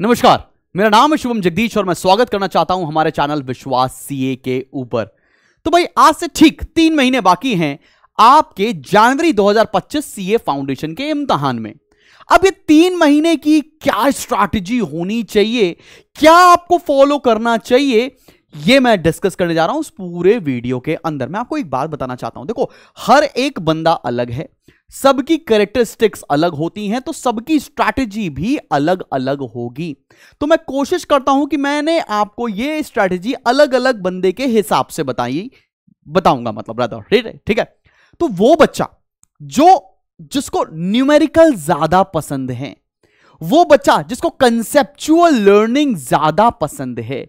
नमस्कार मेरा नाम है शुभम जगदीश और मैं स्वागत करना चाहता हूं हमारे चैनल विश्वास सीए के ऊपर तो भाई आज से ठीक तीन महीने बाकी हैं आपके जनवरी 2025 सीए फाउंडेशन के इम्तहान में अब ये तीन महीने की क्या स्ट्रैटेजी होनी चाहिए क्या आपको फॉलो करना चाहिए ये मैं डिस्कस करने जा रहा हूं उस पूरे वीडियो के अंदर मैं आपको एक बात बताना चाहता हूं देखो हर एक बंदा अलग है सबकी करेक्टरिस्टिक्स अलग होती हैं तो सबकी स्ट्रैटेजी भी अलग अलग होगी तो मैं कोशिश करता हूं कि मैंने आपको ये स्ट्रैटेजी अलग अलग बंदे के हिसाब से बताई बताऊंगा मतलब ठीक है तो वो बच्चा जो जिसको न्यूमेरिकल ज्यादा पसंद है वो बच्चा जिसको कंसेप्चुअल लर्निंग ज्यादा पसंद है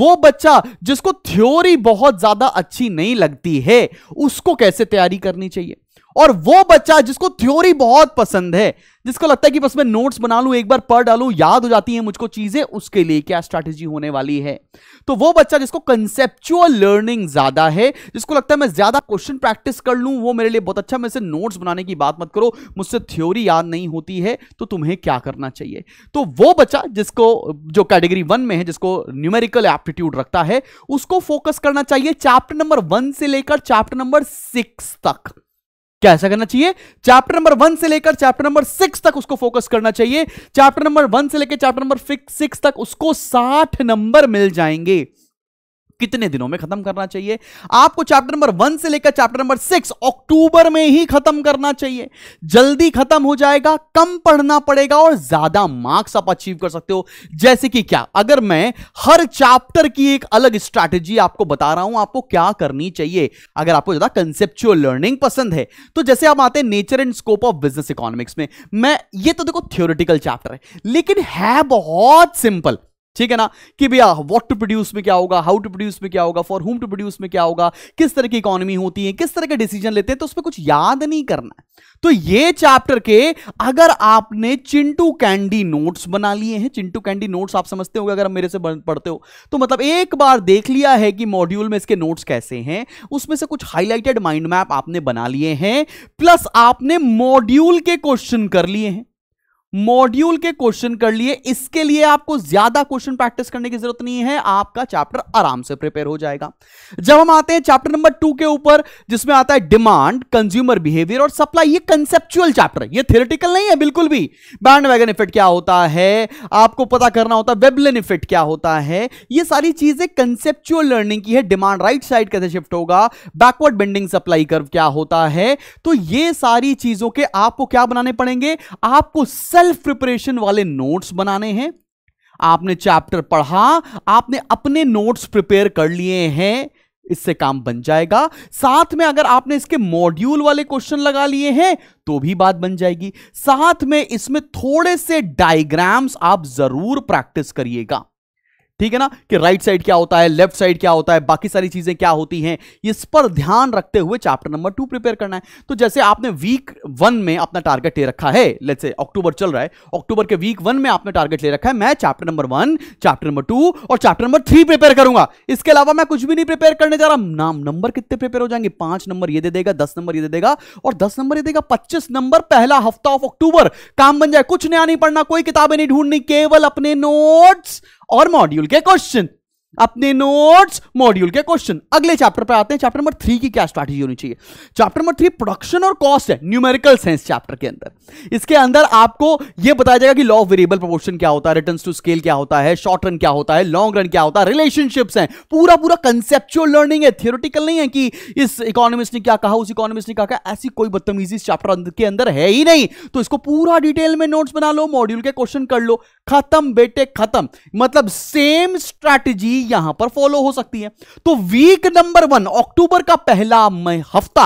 वो बच्चा जिसको थ्योरी बहुत ज्यादा अच्छी नहीं लगती है उसको कैसे तैयारी करनी चाहिए और वो बच्चा जिसको थ्योरी बहुत पसंद है जिसको लगता है कि बस मैं नोट्स बना लूं एक बार पढ़ डालूं याद हो जाती है मुझको चीजें उसके लिए क्या स्ट्रैटेजी होने वाली है तो वो बच्चा जिसको कंसेप्चुअल लर्निंग ज्यादा है जिसको लगता है मैं ज्यादा क्वेश्चन प्रैक्टिस कर लूं वो मेरे लिए बहुत अच्छा मैं नोट्स बनाने की बात मत करो मुझसे थ्योरी याद नहीं होती है तो तुम्हें क्या करना चाहिए तो वो बच्चा जिसको जो कैटेगरी वन में है जिसको न्यूमेरिकल एप्टीट्यूड रखता है उसको फोकस करना चाहिए चैप्टर नंबर वन से लेकर चैप्टर नंबर सिक्स तक क्या ऐसा करना चाहिए चैप्टर नंबर वन से लेकर चैप्टर नंबर सिक्स तक उसको फोकस करना चाहिए चैप्टर नंबर वन से लेकर चैप्टर नंबर सिक्स तक उसको साठ नंबर मिल जाएंगे कितने दिनों में खत्म करना चाहिए आपको चैप्टर नंबर वन से लेकर चैप्टर नंबर सिक्स अक्टूबर में ही खत्म करना चाहिए जल्दी खत्म हो जाएगा कम पढ़ना पड़ेगा और ज्यादा मार्क्स आप अचीव कर सकते हो जैसे कि क्या अगर मैं हर चैप्टर की एक अलग स्ट्रैटेजी आपको बता रहा हूं आपको क्या करनी चाहिए अगर आपको ज्यादा कंसेप्चुअल लर्निंग पसंद है तो जैसे आप आते हैं nature and scope of business economics में मैं ये तो देखो थ्योरिटिकल चैप्टर है लेकिन है बहुत सिंपल ठीक है ना कि भैया व्हाट टू प्रोड्यूस में क्या होगा हाउ टू प्रोड्यूस में क्या होगा फॉर होम टू प्रोड्यूस में क्या होगा किस तरह की इकोनॉमी होती है किस तरह के डिसीजन लेते हैं तो उसमें कुछ याद नहीं करना है तो ये चैप्टर के अगर आपने चिंटू कैंडी नोट्स बना लिए हैं चिंटू कैंडी नोट्स आप समझते हो अगर मेरे से पढ़ते हो तो मतलब एक बार देख लिया है कि मॉड्यूल में इसके नोट्स कैसे हैं उसमें से कुछ हाईलाइटेड माइंड मैप आपने बना लिए हैं प्लस आपने मॉड्यूल के क्वेश्चन कर लिए हैं मॉड्यूल के क्वेश्चन कर लिए इसके लिए आपको ज्यादा क्वेश्चन प्रैक्टिस करने की जरूरत नहीं है आपका चैप्टर आराम से प्रिपेयर हो जाएगा जब हम आते हैं चैप्टर नंबर टू के ऊपर जिसमें आता है डिमांड कंज्यूमर बिहेवियर और सप्लाई ये कंसेप्चुअल चैप्टर ये थियोरेटिकल नहीं है बिल्कुल भी बैंड वैगन इफेक्ट क्या होता है आपको पता करना होता है वेबलेन इफेक्ट क्या होता है यह सारी चीजें कंसेप्चुअल लर्निंग की है डिमांड राइट साइड कैसे शिफ्ट होगा बैकवर्ड बेंडिंग सप्लाई कर्व क्या होता है तो यह सारी चीजों के आपको क्या बनाने पड़ेंगे आपको सेल्फ प्रिपरेशन वाले नोट्स बनाने हैं आपने चैप्टर पढ़ा आपने अपने नोट्स प्रिपेयर कर लिए हैं इससे काम बन जाएगा साथ में अगर आपने इसके मॉड्यूल वाले क्वेश्चन लगा लिए हैं तो भी बात बन जाएगी साथ में इसमें थोड़े से डायग्राम्स आप जरूर प्रैक्टिस करिएगा ठीक है ना कि राइट साइड क्या होता है लेफ्ट साइड क्या होता है बाकी सारी चीजें क्या होती हैं इस पर ध्यान रखते हुए चैप्टर नंबर टू प्रिपेयर करना है तो जैसे आपने वीक वन में अपना टारगेट ले रखा है लेट्स से अक्टूबर चल रहा है अक्टूबर के वीक वन में आपने टारगेट ले रखा है मैं chapter number one chapter number two और चैप्टर नंबर थ्री प्रिपेयर करूंगा इसके अलावा मैं कुछ भी नहीं प्रिपेयर करने जा रहा नाम नंबर कितने प्रिपेयर हो जाएंगे पांच नंबर ये दे देगा दस नंबर ये दे देगा और दस नंबर ये देगा पच्चीस नंबर पहला हफ्ता ऑफ अक्टूबर काम बन जाए कुछ नया नहीं पढ़ना कोई किताबें नहीं ढूंढनी केवल अपने नोट्स और मॉड्यूल के क्वेश्चन अपने नोट्स मॉड्यूल के क्वेश्चन अगले चैप्टर पर आते हैं चैप्टर नंबर थ्री की क्या स्ट्रैटेजी होनी चाहिए चैप्टर नंबर थ्री प्रोडक्शन और कॉस्ट है न्यूमेरिकल साइंस चैप्टर के अंदर इसके अंदर आपको यह बताया जाएगा कि लॉ ऑफ वेरिएबल प्रोपोर्शन क्या होता है रिटर्न टू स्केल क्या होता है शॉर्ट रन क्या होता है लॉन्ग रन क्या होता है रिलेशनशिप है पूरा पूरा कंसेप्चुअल लर्निंग है थियोरिटिकल नहीं है कि इस इकोनॉमिस्ट ने क्या कहा उस इकोनॉमिस्ट ने क्या कहा ऐसी कोई बदतमीजी इस चैप्टर के अंदर है ही नहीं तो इसको पूरा डिटेल में नोट्स बना लो मॉड्यूल के क्वेश्चन कर लो खत्म बेटे खत्म मतलब सेम स्ट्रेटजी यहां पर फॉलो हो सकती है तो वीक नंबर वन अक्टूबर का पहला हफ्ता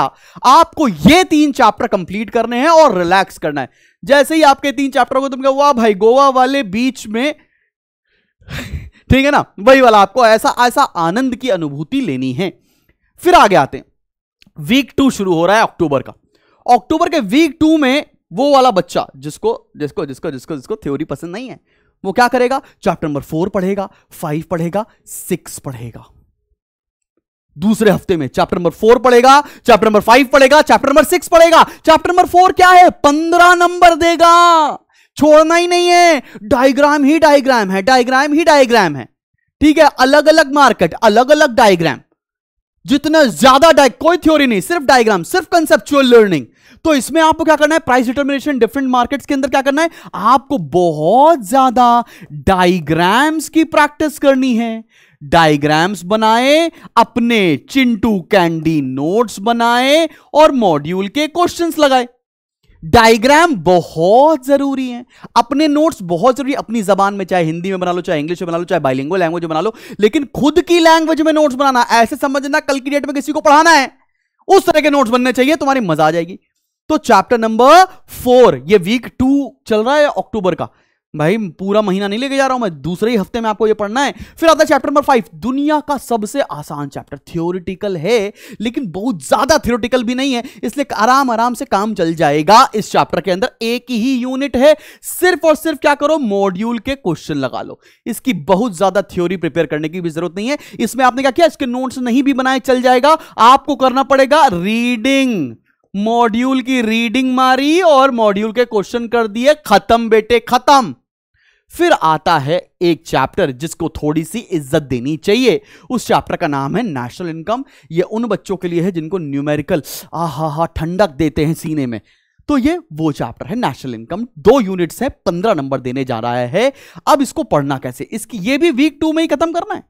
आपको ये तीन चैप्टर कंप्लीट करने हैं और रिलैक्स करना है जैसे ही आपके तीन चैप्टर को तुम वाह भाई गोवा वाले बीच में ठीक है ना वही वाला आपको ऐसा ऐसा आनंद की अनुभूति लेनी है फिर आगे आते हैं वीक टू शुरू हो रहा है अक्टूबर का अक्टूबर के वीक टू में वो वाला बच्चा जिसको जिसको जिसको जिसको जिसको थ्योरी पसंद नहीं है वो क्या करेगा चैप्टर नंबर फोर पढ़ेगा फाइव पढ़ेगा सिक्स पढ़ेगा दूसरे हफ्ते में चैप्टर नंबर फोर पढ़ेगा चैप्टर नंबर फाइव पढ़ेगा चैप्टर नंबर सिक्स पढ़ेगा चैप्टर नंबर फोर क्या है पंद्रह नंबर देगा छोड़ना ही नहीं है डायग्राम ही डायग्राम है डायग्राम ही डायग्राम है ठीक है अलग अलग मार्केट अलग अलग डायग्राम जितना ज्यादा डाय कोई थ्योरी नहीं सिर्फ डायग्राम सिर्फ कंसेप्चुअल लर्निंग तो इसमें आपको क्या करना है प्राइस डिटर्मिनेशन डिफरेंट मार्केट्स के अंदर क्या करना है आपको बहुत ज्यादा डायग्राम्स की प्रैक्टिस करनी है डायग्राम्स बनाए अपने चिंटू कैंडी नोट्स बनाए और मॉड्यूल के क्वेश्चंस लगाए डायग्राम बहुत जरूरी है अपने नोट्स बहुत जरूरी अपनी जबान में चाहे हिंदी में बना लो चाहे इंग्लिश में बना लो चाहे बाइलिंगो लैंग्वेज में बना लो लेकिन खुद की लैंग्वेज में नोट्स बनाना ऐसे समझना कल की डेट में किसी को पढ़ाना है उस तरह के नोट्स बनने चाहिए तुम्हारी मजा आ जाएगी तो चैप्टर नंबर फोर ये वीक टू चल रहा है अक्टूबर का भाई पूरा महीना नहीं लेके जा रहा हूं मैं दूसरे ही हफ्ते में आपको ये पढ़ना है फिर आता है चैप्टर नंबर फाइव दुनिया का सबसे आसान चैप्टर थियोरिटिकल है लेकिन बहुत ज्यादा थियोरिटिकल भी नहीं है इसलिए आराम आराम से काम चल जाएगा इस चैप्टर के अंदर एक ही यूनिट है सिर्फ और सिर्फ क्या करो मॉड्यूल के क्वेश्चन लगा लो इसकी बहुत ज्यादा थ्योरी प्रिपेयर करने की भी जरूरत नहीं है इसमें आपने क्या किया इसके नोट्स नहीं भी बनाए चल जाएगा आपको करना पड़ेगा रीडिंग मॉड्यूल की रीडिंग मारी और मॉड्यूल के क्वेश्चन कर दिए खत्म बेटे खत्म फिर आता है एक चैप्टर जिसको थोड़ी सी इज्जत देनी चाहिए उस चैप्टर का नाम है नेशनल इनकम ये उन बच्चों के लिए है जिनको न्यूमेरिकल आ हा हा ठंडक देते हैं सीने में तो ये वो चैप्टर है नेशनल इनकम दो यूनिट्स है पंद्रह नंबर देने जा रहा है अब इसको पढ़ना कैसे इसकी ये भी वीक टू में ही खत्म करना है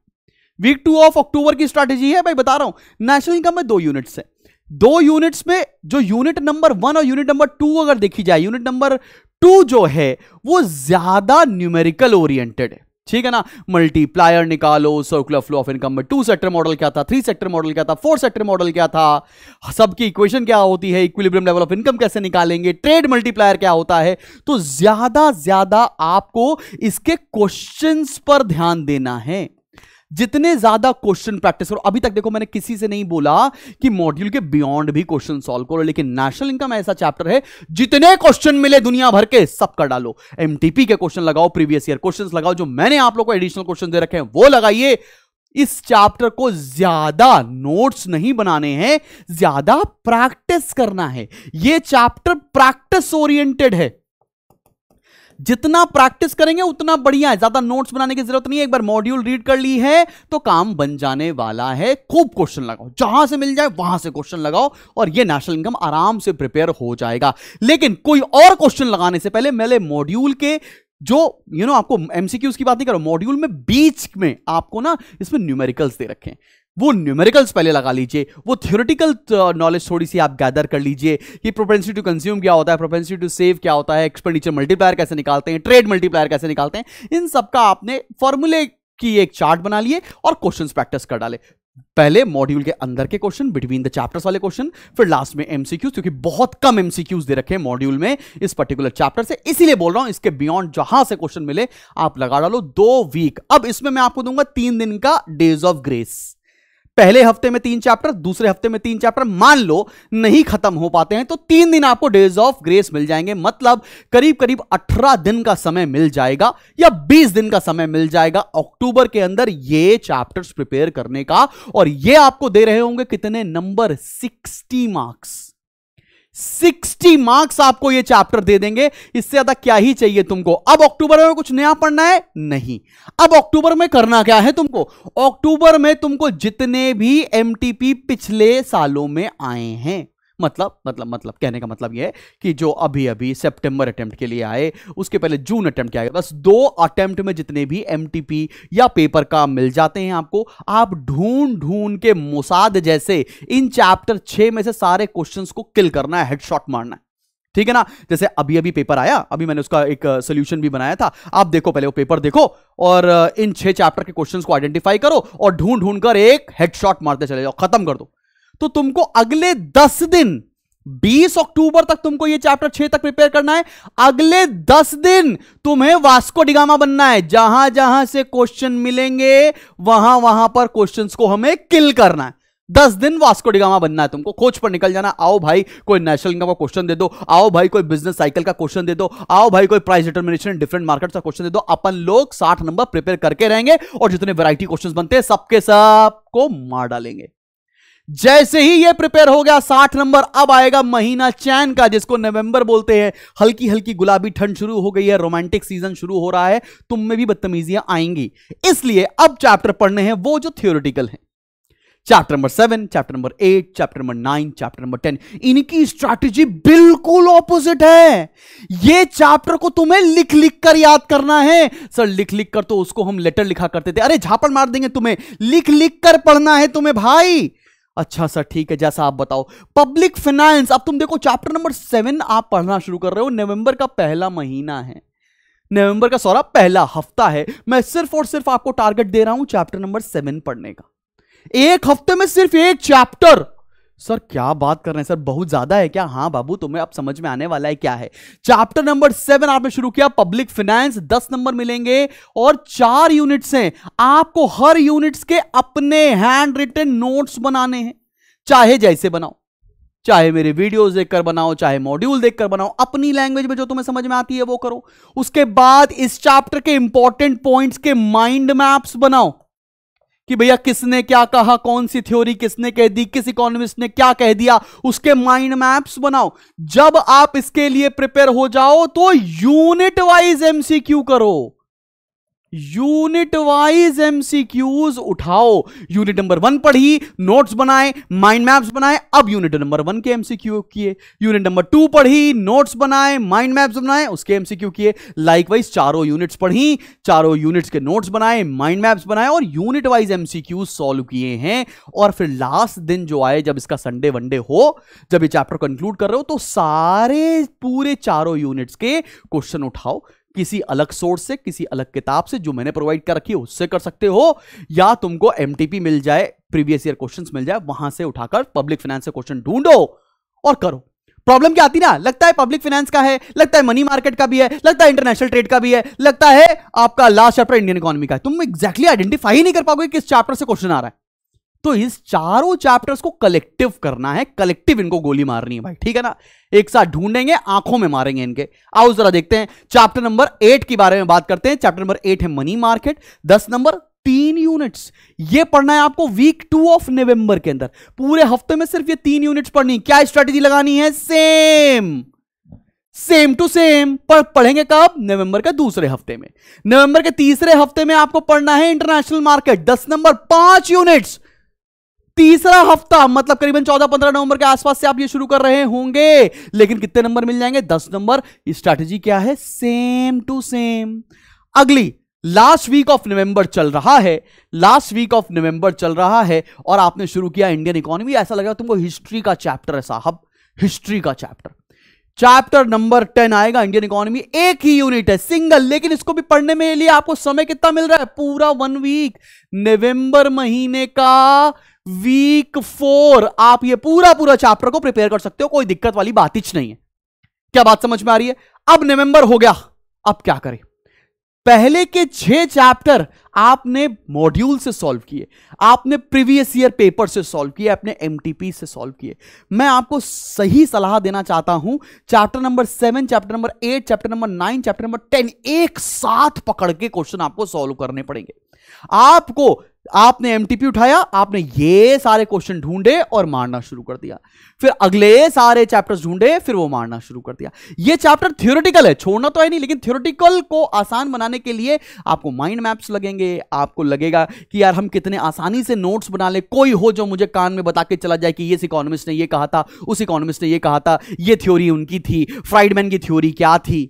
वीक टू ऑफ अक्टूबर की स्ट्रैटेजी है भाई बता रहा हूं नेशनल इनकम में दो यूनिट्स है दो यूनिट्स में जो यूनिट नंबर वन और यूनिट नंबर टू अगर देखी जाए यूनिट नंबर टू जो है वो ज्यादा न्यूमेरिकल ओरिएंटेड है ठीक है ना मल्टीप्लायर निकालो सर्कुलर फ्लो ऑफ इनकम में टू सेक्टर मॉडल क्या था थ्री सेक्टर मॉडल क्या था फोर सेक्टर मॉडल क्या था सबकी इक्वेशन क्या होती है इक्विलिब्रियम लेवल ऑफ इनकम कैसे निकालेंगे ट्रेड मल्टीप्लायर क्या होता है तो ज्यादा ज्यादा आपको इसके क्वेश्चंस पर ध्यान देना है जितने ज्यादा क्वेश्चन प्रैक्टिस करो अभी तक देखो मैंने किसी से नहीं बोला कि मॉड्यूल के बियॉन्ड भी क्वेश्चन सॉल्व करो लेकिन नेशनल इनकम ऐसा चैप्टर है जितने क्वेश्चन मिले दुनिया भर के सब कर डालो एमटीपी के क्वेश्चन लगाओ प्रीवियस ईयर क्वेश्चन लगाओ जो मैंने आप लोग को एडिशनल क्वेश्चन दे रखे हैं वो लगाइए इस चैप्टर को ज्यादा नोट्स नहीं बनाने हैं ज्यादा प्रैक्टिस करना है यह चैप्टर प्रैक्टिस ओरिएंटेड है जितना प्रैक्टिस करेंगे उतना बढ़िया है ज्यादा नोट्स बनाने की जरूरत नहीं है एक बार मॉड्यूल रीड कर ली है तो काम बन जाने वाला है खूब क्वेश्चन लगाओ जहां से मिल जाए वहां से क्वेश्चन लगाओ और ये नेशनल इनकम आराम से प्रिपेयर हो जाएगा लेकिन कोई और क्वेश्चन लगाने से पहले मेरे मॉड्यूल के जो यू you नो know, आपको एमसीक्यूज की बात नहीं करो मॉड्यूल में बीच में आपको ना इसमें न्यूमेरिकल्स दे रखें वो न्यूमेरिकल्स पहले लगा लीजिए वो थियोरेटिकल नॉलेज uh, थोड़ी सी आप गैदर कर लीजिए कि प्रोपेंसिटी टू कंज्यूम क्या होता है प्रोपेंसिटी टू सेव क्या होता है एक्सपेंडिचर मल्टीप्लायर कैसे निकालते हैं ट्रेड मल्टीप्लायर कैसे निकालते हैं इन सब का आपने फॉर्मूले की एक चार्ट बना लिए और क्वेश्चन प्रैक्टिस कर डाले पहले मॉड्यूल के अंदर के क्वेश्चन बिटवीन द चैप्टर्स वाले क्वेश्चन फिर लास्ट में एमसीक्यूज क्योंकि बहुत कम एमसीक्यूज दे रखे हैं मॉड्यूल में इस पर्टिकुलर चैप्टर से इसीलिए बोल रहा हूं इसके बियॉन्ड जहां से क्वेश्चन मिले आप लगा डालो दो वीक अब इसमें मैं आपको दूंगा तीन दिन का डेज ऑफ ग्रेस पहले हफ्ते में तीन चैप्टर दूसरे हफ्ते में तीन चैप्टर मान लो नहीं खत्म हो पाते हैं तो तीन दिन आपको डेज ऑफ ग्रेस मिल जाएंगे मतलब करीब करीब अठारह दिन का समय मिल जाएगा या बीस दिन का समय मिल जाएगा अक्टूबर के अंदर ये चैप्टर्स प्रिपेयर करने का और ये आपको दे रहे होंगे कितने नंबर सिक्सटी मार्क्स 60 मार्क्स आपको ये चैप्टर दे देंगे इससे ज्यादा क्या ही चाहिए तुमको अब अक्टूबर में कुछ नया पढ़ना है नहीं अब अक्टूबर में करना क्या है तुमको अक्टूबर में तुमको जितने भी एमटीपी पिछले सालों में आए हैं मतलब मतलब मतलब कहने का मतलब यह है कि जो अभी अभी सेप्टेंबर अटैम्प्ट के लिए आए उसके पहले जून अटैम्प्ट के बस दो अटैम्प्ट में जितने भी एम या पेपर का मिल जाते हैं आपको आप ढूंढ ढूंढ के मुसाद जैसे इन चैप्टर छः में से सारे क्वेश्चन को किल करना है हेडशॉट मारना है ठीक है ना जैसे अभी अभी पेपर आया अभी मैंने उसका एक सोल्यूशन भी बनाया था आप देखो पहले वो पेपर देखो और इन छह चैप्टर के क्वेश्चंस को आइडेंटिफाई करो और ढूंढ ढूंढ कर एक हेडशॉट मारते चले जाओ खत्म कर दो तो तुमको अगले दस दिन 20 अक्टूबर तक तुमको ये चैप्टर 6 तक प्रिपेयर करना है अगले 10 दिन तुम्हें वास्को डिगामा बनना है जहां जहां से क्वेश्चन मिलेंगे वहां वहां पर क्वेश्चंस को हमें किल करना है दस दिन वास्को डिगामा बनना है तुमको खोज पर निकल जाना आओ भाई कोई नेशनल इनकम का क्वेश्चन दे दो आओ भाई कोई बिजनेस साइकिल का क्वेश्चन दे दो आओ भाई कोई प्राइस डिटर्मिनेशन डिफरेंट मार्केट का क्वेश्चन दे दो अपन लोग साठ नंबर प्रिपेयर करके रहेंगे और जितने वेराइटी क्वेश्चन बनते हैं सबके सबको मार डालेंगे जैसे ही ये प्रिपेयर हो गया साठ नंबर अब आएगा महीना चैन का जिसको नवंबर बोलते हैं हल्की हल्की गुलाबी ठंड शुरू हो गई है रोमांटिक सीजन शुरू हो रहा है तुम में भी बदतमीजियां आएंगी इसलिए अब चैप्टर पढ़ने हैं वो जो थियोरिटिकल है chapter number seven chapter number eight chapter number nine chapter number ten इनकी स्ट्रैटेजी बिल्कुल ऑपोजिट है ये चैप्टर को तुम्हें लिख लिख कर याद करना है सर लिख लिख कर तो उसको हम लेटर लिखा करते थे अरे झापड़ मार देंगे तुम्हें लिख लिख कर पढ़ना है तुम्हें भाई अच्छा सर ठीक है जैसा आप बताओ पब्लिक फाइनेंस अब तुम देखो चैप्टर नंबर सेवन आप पढ़ना शुरू कर रहे हो नवंबर का पहला महीना है नवंबर का सौरा पहला हफ्ता है मैं सिर्फ और सिर्फ आपको टारगेट दे रहा हूं चैप्टर नंबर सेवन पढ़ने का एक हफ्ते में सिर्फ एक चैप्टर सर क्या बात कर रहे हैं सर बहुत ज्यादा है क्या हाँ बाबू तुम्हें अब समझ में आने वाला है क्या है चैप्टर नंबर सेवन आपने शुरू किया पब्लिक फाइनेंस दस नंबर मिलेंगे और चार यूनिट्स हैं आपको हर यूनिट्स के अपने हैंड रिटन नोट्स बनाने हैं चाहे जैसे बनाओ चाहे मेरे वीडियोस देखकर बनाओ चाहे मॉड्यूल देखकर बनाओ अपनी लैंग्वेज में जो तुम्हें समझ में आती है वो करो उसके बाद इस चैप्टर के इंपॉर्टेंट पॉइंट्स के माइंड मैप्स बनाओ कि भैया किसने क्या कहा कौन सी थ्योरी किसने कह दी किस इकोनॉमिस्ट ने क्या कह दिया उसके माइंड मैप्स बनाओ जब आप इसके लिए प्रिपेयर हो जाओ तो यूनिट वाइज एमसीक्यू करो यूनिट वाइज एमसीक्यूज उठाओ यूनिट नंबर वन पढ़ी नोट्स बनाए माइंड मैप्स बनाए अब यूनिट नंबर वन के एमसीक्यू किए यूनिट नंबर टू पढ़ी नोट्स बनाए माइंड मैप्स बनाए उसके एमसीक्यू किए लाइक वाइज चारों यूनिट्स पढ़ी चारों यूनिट्स के नोट्स बनाए माइंड मैप्स बनाए और यूनिट वाइज एमसीक्यू सॉल्व किए हैं और फिर लास्ट दिन जो आए जब इसका संडे वनडे हो जब ये चैप्टर कंक्लूड कर रहे हो तो सारे पूरे चारों यूनिट्स के क्वेश्चन उठाओ किसी अलग सोर्स से किसी अलग किताब से जो मैंने प्रोवाइड कर रखी है उससे कर सकते हो या तुमको एम मिल जाए प्रीवियस ईयर क्वेश्चन मिल जाए वहां से उठाकर पब्लिक फाइनेंस से क्वेश्चन ढूंढो और करो प्रॉब्लम क्या आती ना लगता है पब्लिक फाइनेंस का है लगता है मनी मार्केट का भी है लगता है इंटरनेशनल ट्रेड का भी है लगता है आपका लास्ट चैप्टर इंडियन इकोनॉमी का है तुम exactly आइडेंटिफाई नहीं कर पाओगे किस चैप्टर से क्वेश्चन आ रहा है तो इस चारों चैप्टर्स को कलेक्टिव करना है कलेक्टिव इनको गोली मारनी है भाई ठीक है ना एक साथ ढूंढेंगे आंखों में मारेंगे इनके आओ जरा देखते हैं चैप्टर नंबर एट के बारे में बात करते हैं चैप्टर नंबर एट है मनी मार्केट दस नंबर तीन यूनिट्स ये पढ़ना है आपको वीक टू ऑफ नवंबर के अंदर पूरे हफ्ते में सिर्फ ये तीन यूनिट्स पढ़नी क्या स्ट्रेटेजी लगानी है सेम सेम टू सेम पर पढ़ेंगे कब नवंबर के दूसरे हफ्ते में नवंबर के तीसरे हफ्ते में आपको पढ़ना है इंटरनेशनल मार्केट दस नंबर पांच यूनिट्स तीसरा हफ्ता मतलब करीबन चौदह पंद्रह नवंबर के आसपास से आप ये शुरू कर रहे होंगे लेकिन कितने नंबर मिल जाएंगे दस नंबर स्ट्रेटेजी क्या है सेम टू सेम अगली लास्ट वीक ऑफ नवंबर चल रहा है लास्ट वीक ऑफ नवंबर चल रहा है और आपने शुरू किया इंडियन इकोनॉमी ऐसा लग रहा तुमको हिस्ट्री का चैप्टर है साहब हिस्ट्री का चैप्टर चैप्टर नंबर टेन आएगा इंडियन इकोनॉमी एक ही यूनिट है सिंगल लेकिन इसको भी पढ़ने में लिए आपको समय कितना मिल रहा है पूरा वन वीक नवंबर महीने का वीक फोर आप ये पूरा पूरा चैप्टर को प्रिपेयर कर सकते हो कोई दिक्कत वाली बात ही नहीं है क्या बात समझ में आ रही है अब नवंबर हो गया अब क्या करें पहले के छह चैप्टर आपने मॉड्यूल से सॉल्व किए आपने प्रीवियस ईयर पेपर से सॉल्व किए अपने एमटीपी से सॉल्व किए मैं आपको सही सलाह देना चाहता हूं chapter number seven chapter number eight chapter number nine chapter number ten एक साथ पकड़ के क्वेश्चन आपको सॉल्व करने पड़ेंगे आपको आपने एमटीपी उठाया आपने ये सारे क्वेश्चन ढूंढे और मारना शुरू कर दिया फिर अगले सारे चैप्टर्स ढूंढे फिर वो मारना शुरू कर दिया ये चैप्टर थ्योरेटिकल है छोड़ना तो है नहीं लेकिन थियोरटिकल को आसान बनाने के लिए आपको माइंड मैप्स लगेंगे आपको लगेगा कि यार हम कितने आसानी से नोट्स बना ले कोई हो जो मुझे कान में बता के चला जाए कि इस इकोनॉमिस्ट ने यह कहा था उस इकोनॉमिस्ट ने यह कहा था ये थ्योरी उनकी थी फ्राइडमैन की थ्योरी क्या थी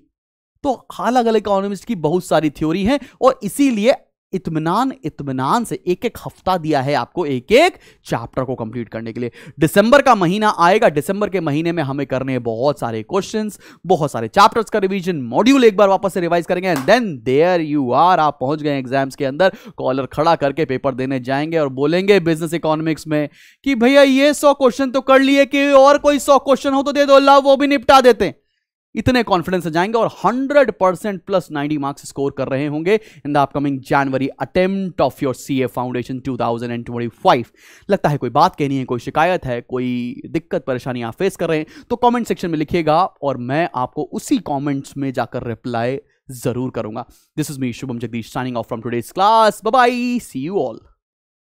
तो अलग अलग इकोनॉमिस्ट की बहुत सारी थ्योरी है और इसीलिए इतमान इतमान से एक एक हफ्ता दिया है आपको एक एक चैप्टर को कंप्लीट करने के लिए दिसंबर का महीना आएगा दिसंबर के महीने में हमें करने बहुत सारे क्वेश्चंस बहुत सारे चैप्टर्स का रिवीजन मॉड्यूल एक बार वापस से रिवाइज करेंगे and then there you are आप पहुंच गए एग्जाम्स के अंदर कॉलर खड़ा करके पेपर देने जाएंगे और बोलेंगे बिजनेस इकोनॉमिक्स में कि भैया ये सौ क्वेश्चन तो कर लिए कि और कोई सौ क्वेश्चन हो तो दे दो अल्लाह वो भी निपटा देते हैं इतने कॉन्फिडेंस से जाएंगे और 100 परसेंट प्लस 90 मार्क्स स्कोर कर रहे होंगे in the upcoming January attempt of your C A foundation 2025 लगता है कोई बात कहनी है कोई शिकायत है कोई दिक्कत परेशानी आप फेस कर रहे हैं तो कमेंट सेक्शन में लिखिएगा और मैं आपको उसी कमेंट्स में जाकर रिप्लाई जरूर करूंगा this is me Shubham Jagdish signing off from today's class bye see you all